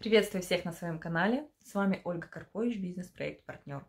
Приветствую всех на своем канале. С вами Ольга Карпович, бизнес-проект «Партнер».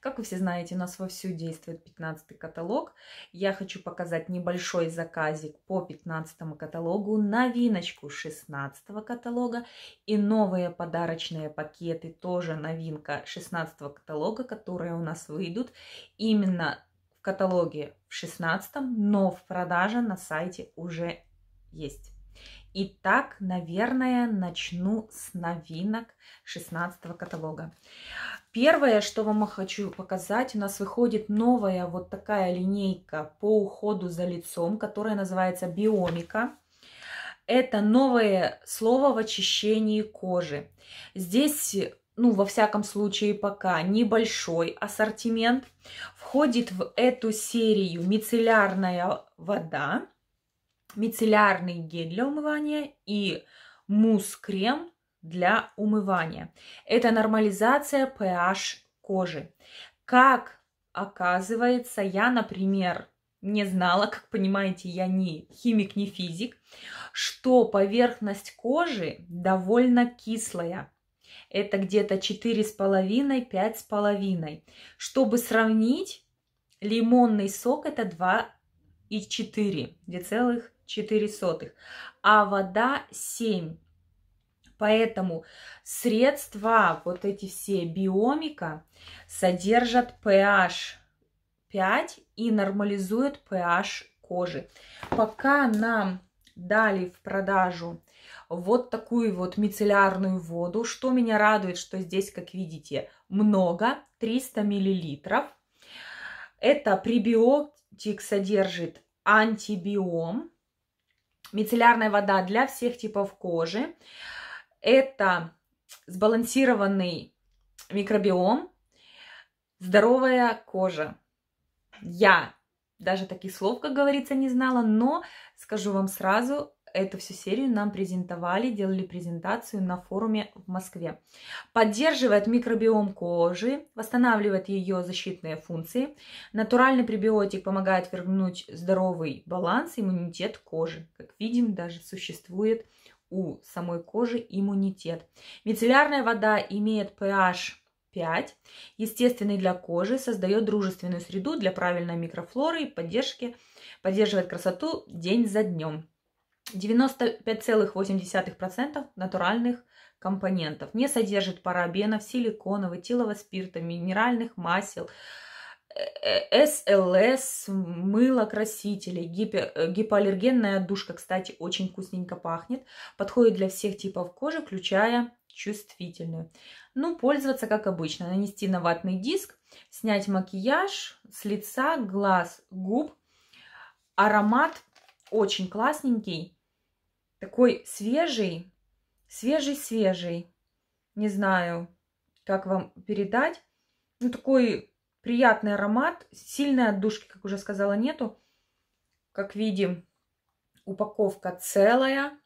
Как вы все знаете, у нас вовсю действует 15 каталог. Я хочу показать небольшой заказик по 15 каталогу, новиночку 16 каталога и новые подарочные пакеты, тоже новинка 16 каталога, которые у нас выйдут именно в каталоге в 16, но в продаже на сайте уже есть. Итак, наверное, начну с новинок 16 каталога. Первое, что вам хочу показать, у нас выходит новая вот такая линейка по уходу за лицом, которая называется «Биомика». Это новое слово в очищении кожи. Здесь ну, во всяком случае, пока небольшой ассортимент. Входит в эту серию мицеллярная вода, мицеллярный гель для умывания и мусс-крем для умывания. Это нормализация pH кожи. Как оказывается, я, например, не знала, как понимаете, я не химик, не физик, что поверхность кожи довольно кислая. Это где-то 4,5-5,5. Чтобы сравнить, лимонный сок это 2 и 2,4. А вода 7. Поэтому средства, вот эти все биомика, содержат pH 5 и нормализуют pH кожи. Пока нам дали в продажу вот такую вот мицеллярную воду, что меня радует, что здесь, как видите, много, 300 миллилитров. Это пребио тик содержит антибиом, мицеллярная вода для всех типов кожи. Это сбалансированный микробиом, здоровая кожа. Я даже таких слов, как говорится, не знала, но скажу вам сразу, эту всю серию нам презентовали, делали презентацию на форуме в Москве. Поддерживает микробиом кожи, восстанавливает ее защитные функции. Натуральный пребиотик помогает вернуть здоровый баланс, иммунитет кожи. Как видим, даже существует у самой кожи иммунитет. Мицеллярная вода имеет pH 5, естественный для кожи, создает дружественную среду для правильной микрофлоры и поддержки, поддерживает красоту день за днем. 95,8% натуральных компонентов. Не содержит парабенов, силиконов, этилового спирта, минеральных масел, СЛС, э, э, мыло, красители, гипер, э, гипоаллергенная душка, кстати, очень вкусненько пахнет. Подходит для всех типов кожи, включая чувствительную. Ну, пользоваться как обычно. Нанести на ватный диск, снять макияж с лица, глаз, губ. Аромат очень классненький такой свежий, свежий-свежий. Не знаю, как вам передать. Ну, такой приятный аромат. Сильной отдушки, как уже сказала, нету. Как видим, упаковка целая,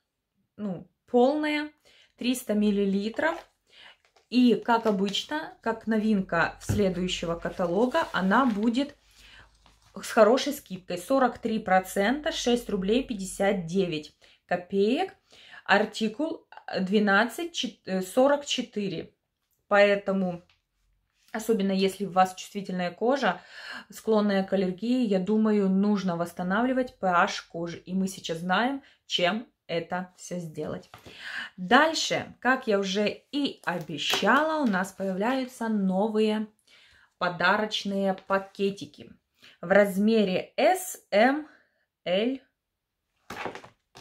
ну, полная, 300 миллилитров. И, как обычно, как новинка в следующего каталога, она будет с хорошей скидкой. 43%, 6 рублей 59 копеек, артикул 1244. Э, Поэтому, особенно если у вас чувствительная кожа, склонная к аллергии, я думаю, нужно восстанавливать pH кожи. И мы сейчас знаем, чем это все сделать. Дальше, как я уже и обещала, у нас появляются новые подарочные пакетики в размере S, M, L,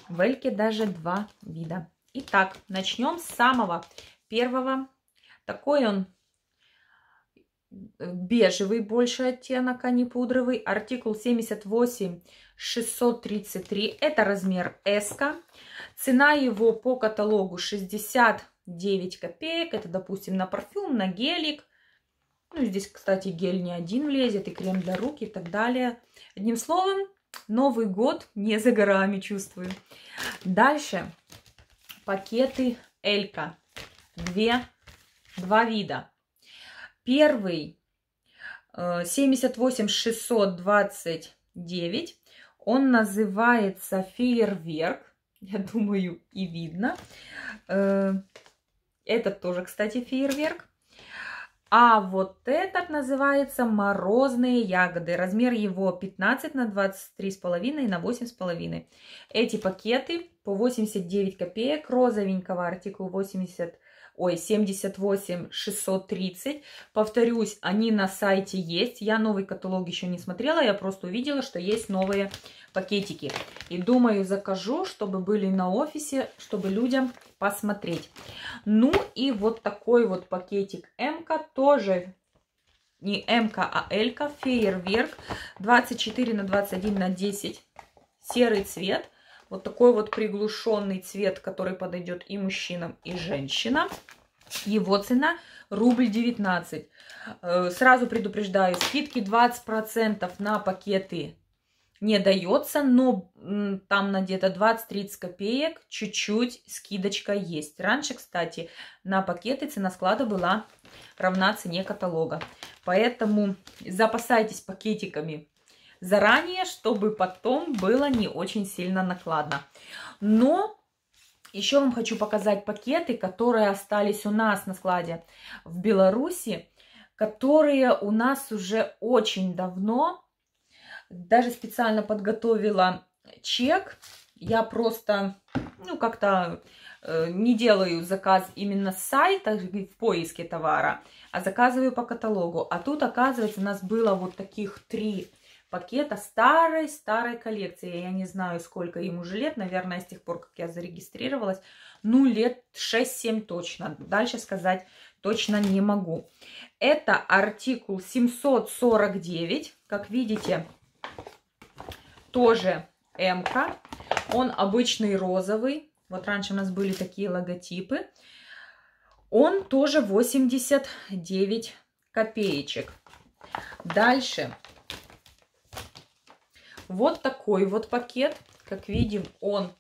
Вельки даже два вида. Итак, начнем с самого первого. Такой он э, бежевый больше оттенок, а не пудровый. Артикул 78 633. Это размер S. -ка. Цена его по каталогу 69 копеек. Это, допустим, на парфюм, на гелик. Ну, здесь, кстати, гель не один влезет, и крем для рук, и так далее. Одним словом, Новый год не за горами, чувствую. Дальше пакеты Элька. Две, два вида. Первый 78 э, 629. Он называется фейерверк. Я думаю, и видно. Э, этот тоже, кстати, фейерверк. А вот этот называется морозные ягоды. Размер его 15 на 23,5 и на 8,5. Эти пакеты по 89 копеек. Розовенького артикул 80 ой, 78 630. Повторюсь, они на сайте есть. Я новый каталог еще не смотрела, я просто увидела, что есть новые пакетики. И думаю, закажу, чтобы были на офисе, чтобы людям посмотреть. Ну и вот такой вот пакетик МК тоже не МК, а Элька, фейерверк, 24 на 21 на 10, серый цвет, вот такой вот приглушенный цвет, который подойдет и мужчинам, и женщинам. Его цена рубль 19. Э, сразу предупреждаю, скидки 20% на пакеты не дается, но там на где-то 20-30 копеек чуть-чуть скидочка есть. Раньше, кстати, на пакеты цена склада была равна цене каталога. Поэтому запасайтесь пакетиками заранее, чтобы потом было не очень сильно накладно. Но еще вам хочу показать пакеты, которые остались у нас на складе в Беларуси, которые у нас уже очень давно. Даже специально подготовила чек. Я просто, ну, как-то э, не делаю заказ именно с сайта в поиске товара, а заказываю по каталогу. А тут, оказывается, у нас было вот таких три пакета старой-старой коллекции. Я не знаю, сколько ему уже лет, наверное, с тех пор, как я зарегистрировалась. Ну, лет 6-7 точно. Дальше сказать точно не могу. Это артикул 749. Как видите, тоже м -ка. Он обычный розовый. Вот раньше у нас были такие логотипы. Он тоже 89 копеечек. Дальше вот такой вот пакет. Как видим, он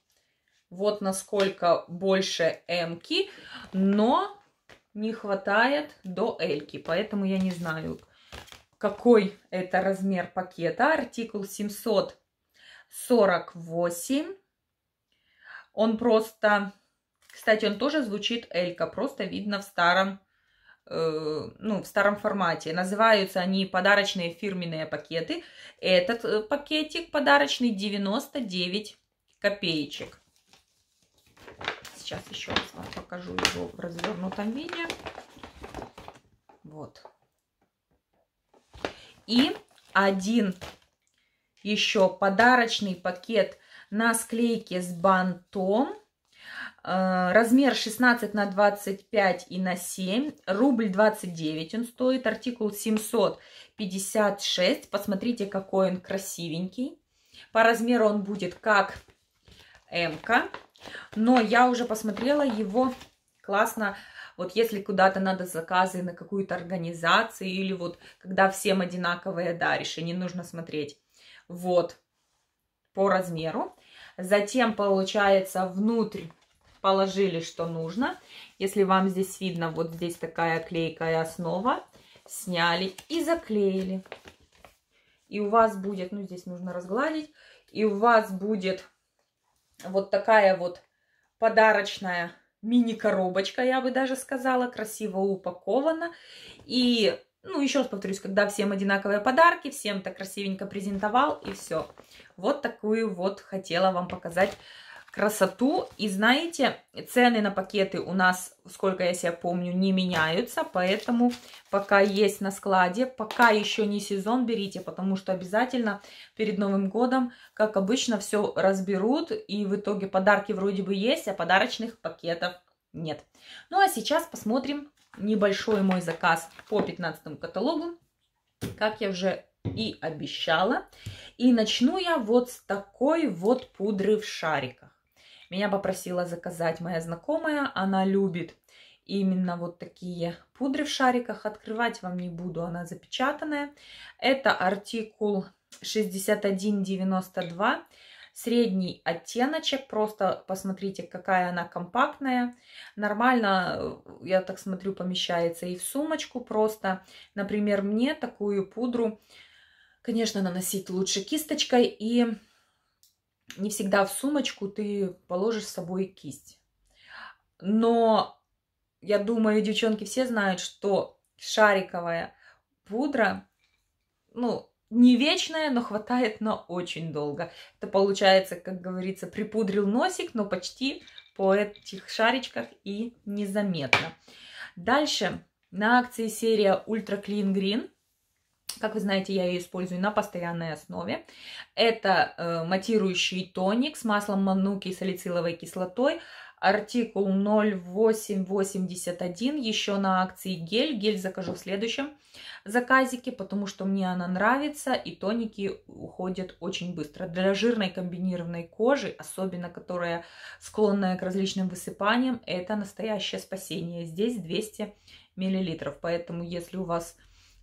вот насколько больше м но не хватает до l -ки. Поэтому я не знаю, какой это размер пакета. Артикул 748. Он просто... Кстати, он тоже звучит элька, просто видно в старом Э, ну, в старом формате. Называются они подарочные фирменные пакеты. Этот э, пакетик подарочный 99 копеечек. Сейчас еще раз вам покажу его в развернутом виде. Вот. И один еще подарочный пакет на склейке с бантом Э, размер 16 на 25 и на 7, рубль 29 он стоит, артикул 756, посмотрите, какой он красивенький. По размеру он будет как м -ка, но я уже посмотрела его классно, вот если куда-то надо заказы на какую-то организацию или вот когда всем одинаковые даришь, и не нужно смотреть. Вот, по размеру. Затем, получается, внутрь положили, что нужно. Если вам здесь видно, вот здесь такая клейкая основа. Сняли и заклеили. И у вас будет, ну здесь нужно разгладить, и у вас будет вот такая вот подарочная мини-коробочка, я бы даже сказала, красиво упакована. И, ну, еще раз повторюсь, когда всем одинаковые подарки, всем так красивенько презентовал, и все. Вот такую вот хотела вам показать красоту. И знаете, цены на пакеты у нас, сколько я себя помню, не меняются. Поэтому пока есть на складе, пока еще не сезон, берите. Потому что обязательно перед Новым годом, как обычно, все разберут. И в итоге подарки вроде бы есть, а подарочных пакетов нет. Ну а сейчас посмотрим небольшой мой заказ по 15 каталогу. Как я уже и обещала. И начну я вот с такой вот пудры в шариках. Меня попросила заказать моя знакомая, она любит именно вот такие пудры в шариках. Открывать вам не буду, она запечатанная. Это артикул 6192. Средний оттеночек, просто посмотрите, какая она компактная. Нормально, э, я так смотрю, помещается и в сумочку просто. Например, мне такую пудру, конечно, наносить лучше кисточкой и не всегда в сумочку ты положишь с собой кисть. Но я думаю, девчонки все знают, что шариковая пудра, ну, не вечная, но хватает на очень долго. Это получается, как говорится, припудрил носик, но почти по этих шаричках и незаметно. Дальше на акции серия Ultra Clean Green – как вы знаете, я ее использую на постоянной основе. Это э, матирующий тоник с маслом мануки и салициловой кислотой. Артикул 0881, еще на акции гель. Гель закажу в следующем заказике, потому что мне она нравится, и тоники уходят очень быстро. Для жирной комбинированной кожи, особенно которая склонная к различным высыпаниям, это настоящее спасение. Здесь 200 мл, поэтому если у вас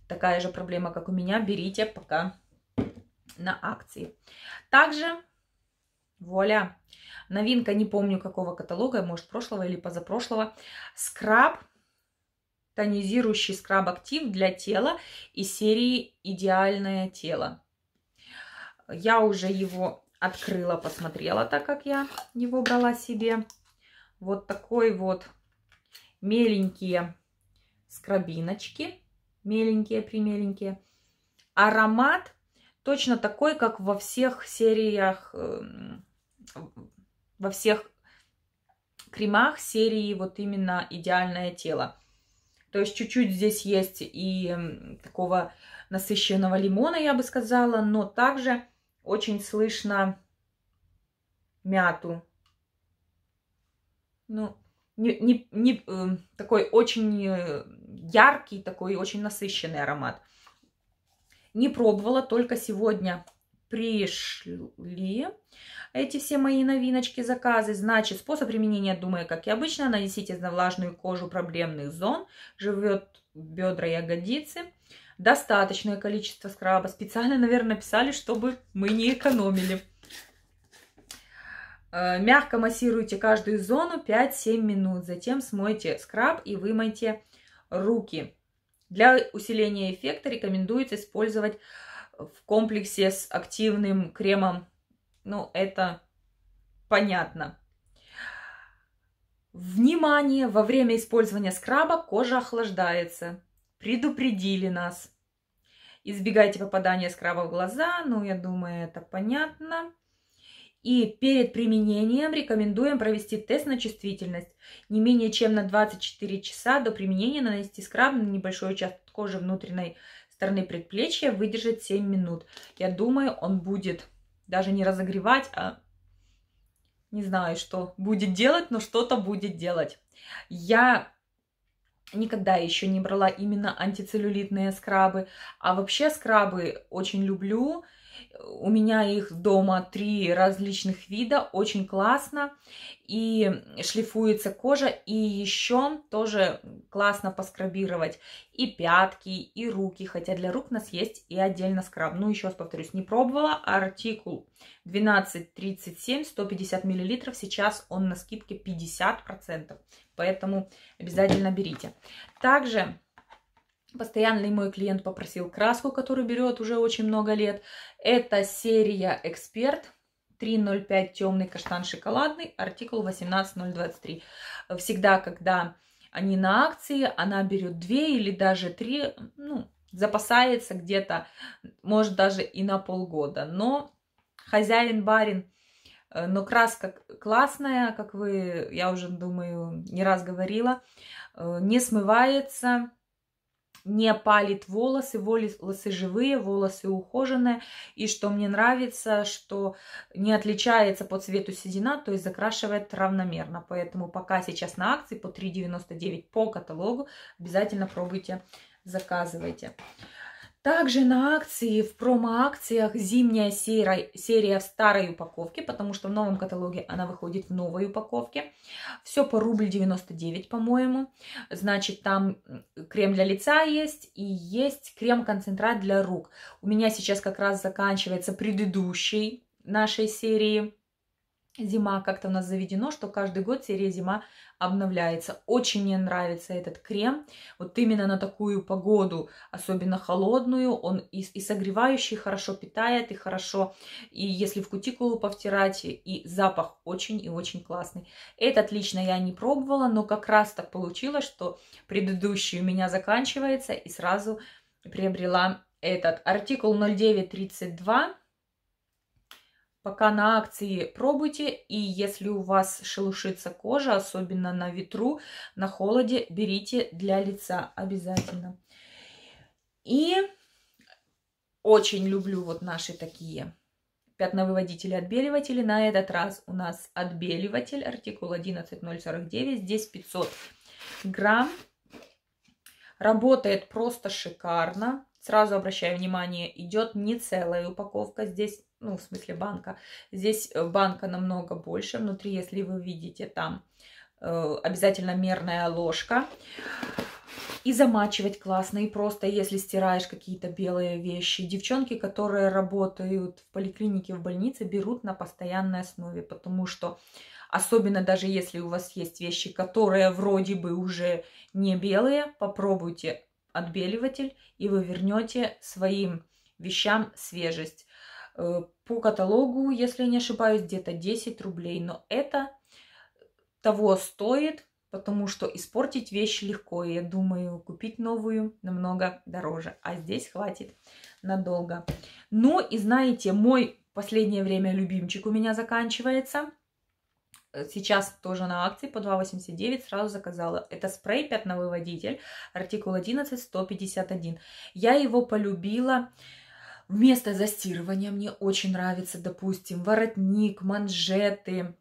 такая же проблема, как у меня, берите пока на акции. Также, вуаля, новинка, не помню какого каталога, может прошлого или позапрошлого, скраб, тонизирующий скраб актив для тела из серии «Идеальное тело». Я уже его открыла, посмотрела, так как я его брала себе. Вот такой вот меленькие скрабиночки меленькие, примеленькие. Аромат точно такой, как во всех сериях, эм, во всех кремах серии вот именно «Идеальное тело». То есть чуть-чуть здесь есть и эм, такого насыщенного лимона, я бы сказала, но также очень слышно мяту. Ну, не, не, не, эм, такой очень э, яркий, такой очень насыщенный аромат. Не пробовала, только сегодня пришли эти все мои новиночки, заказы. Значит, способ применения, думаю, как и обычно, нанесите на влажную кожу проблемных зон, живет бедра ягодицы. Достаточное количество скраба. Специально, наверное, писали чтобы мы не экономили. Э, мягко массируйте каждую зону 5-7 минут. Затем смойте скраб и вымойте руки. Для усиления эффекта рекомендуется использовать в комплексе с активным кремом. Ну, это понятно. Внимание! Во время использования скраба кожа охлаждается. Предупредили нас. Избегайте попадания скраба в глаза. Ну, я думаю, это понятно и перед применением рекомендуем провести тест на чувствительность. Не менее чем на 24 часа до применения нанести скраб на небольшой участок кожи внутренней стороны предплечья, выдержать 7 минут. Я думаю, он будет даже не разогревать, а не знаю, что будет делать, но что-то будет делать. Я никогда еще не брала именно антицеллюлитные скрабы, а вообще скрабы очень люблю. У меня их дома три различных вида, очень классно. И шлифуется кожа, и еще тоже классно поскрабировать и пятки, и руки, хотя для рук у нас есть и отдельно скраб. Ну, еще раз повторюсь, не пробовала, артикул 1237, 150 миллилитров, сейчас он на скидке 50%, поэтому обязательно берите. Также Постоянный мой клиент попросил краску, которую берет уже очень много лет. Это серия «Эксперт». 305 темный каштан шоколадный, артикул 18023. Всегда, когда они на акции, она берет 2 или даже 3, ну, запасается где-то, может, даже и на полгода. Но хозяин-барин, э, но краска классная, как вы, я уже думаю, не раз говорила, э, не смывается, не палит волосы, волосы живые, волосы ухоженные. И что мне нравится, что не отличается по цвету седина, то есть закрашивает равномерно. Поэтому пока сейчас на акции по 3,99 по каталогу, обязательно пробуйте, заказывайте. Также на акции, в промо-акциях зимняя серия, серия в старой упаковке, потому что в новом каталоге она выходит в новой упаковке. Все по рубль 99, по-моему. Значит, там крем для лица есть и есть крем-концентрат для рук. У меня сейчас как раз заканчивается предыдущий нашей серии зима как-то у нас заведено, что каждый год серия зима обновляется. Очень мне нравится этот крем. Вот именно на такую погоду, особенно холодную, он и, и согревающий, хорошо питает, и хорошо, и если в кутикулу повтирать, и запах очень и очень классный. Этот лично я не пробовала, но как раз так получилось, что предыдущий у меня заканчивается, и сразу приобрела этот артикул 0932 пока на акции пробуйте. И если у вас шелушится кожа, особенно на ветру, на холоде, берите для лица обязательно. И очень люблю вот наши такие пятновыводители, отбеливатели. На этот раз у нас отбеливатель, артикул 11049, здесь 500 грамм. Работает просто шикарно. Сразу обращаю внимание, идет не целая упаковка, здесь ну, в смысле банка. Здесь э, банка намного больше. Внутри, если вы видите, там э, обязательно мерная ложка. И замачивать классно. И просто, если стираешь какие-то белые вещи. Девчонки, которые работают в поликлинике, в больнице, берут на постоянной основе. Потому что, особенно даже если у вас есть вещи, которые вроде бы уже не белые, попробуйте отбеливатель, и вы вернете своим вещам свежесть Э, по каталогу, если не ошибаюсь, где-то 10 рублей, но это того стоит, потому что испортить вещь легко, и я думаю, купить новую намного дороже, а здесь хватит надолго. Ну и знаете, мой последнее время любимчик у меня заканчивается. Э, сейчас тоже на акции по 2,89 сразу заказала. Это спрей пятновыводитель, артикул 11151. Я его полюбила Вместо застирывания мне очень нравится, допустим, воротник, манжеты,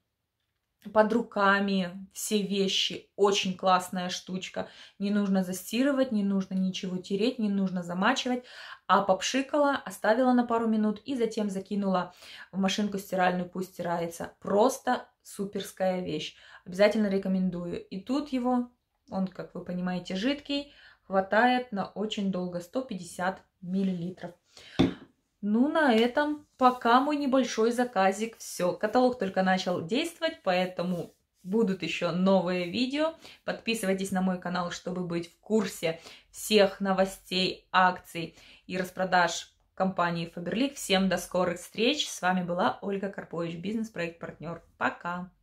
под руками все вещи. Очень классная штучка. Не нужно застирывать, не нужно ничего тереть, не нужно замачивать. А попшикала, оставила на пару минут и затем закинула в машинку стиральную, пусть стирается. Просто суперская вещь. Обязательно рекомендую. И тут его, он, как вы понимаете, жидкий, хватает на очень долго, 150 миллилитров. Ну, на этом пока мой небольшой заказик. Все, каталог только начал действовать, поэтому будут еще новые видео. Подписывайтесь на мой канал, чтобы быть в курсе всех новостей, акций и распродаж компании Faberlic. Всем до скорых встреч. С вами была Ольга Карпович, бизнес-проект-партнер. Пока!